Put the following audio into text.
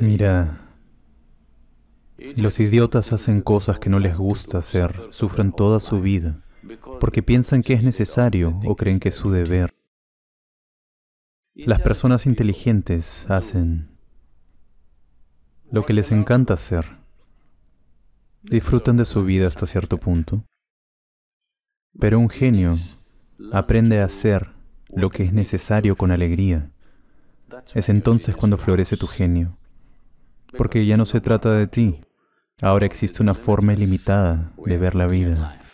Mira, los idiotas hacen cosas que no les gusta hacer, sufren toda su vida, porque piensan que es necesario o creen que es su deber. Las personas inteligentes hacen lo que les encanta hacer. Disfrutan de su vida hasta cierto punto. Pero un genio aprende a hacer lo que es necesario con alegría. Es entonces cuando florece tu genio porque ya no se trata de ti. Ahora existe una forma ilimitada de ver la vida.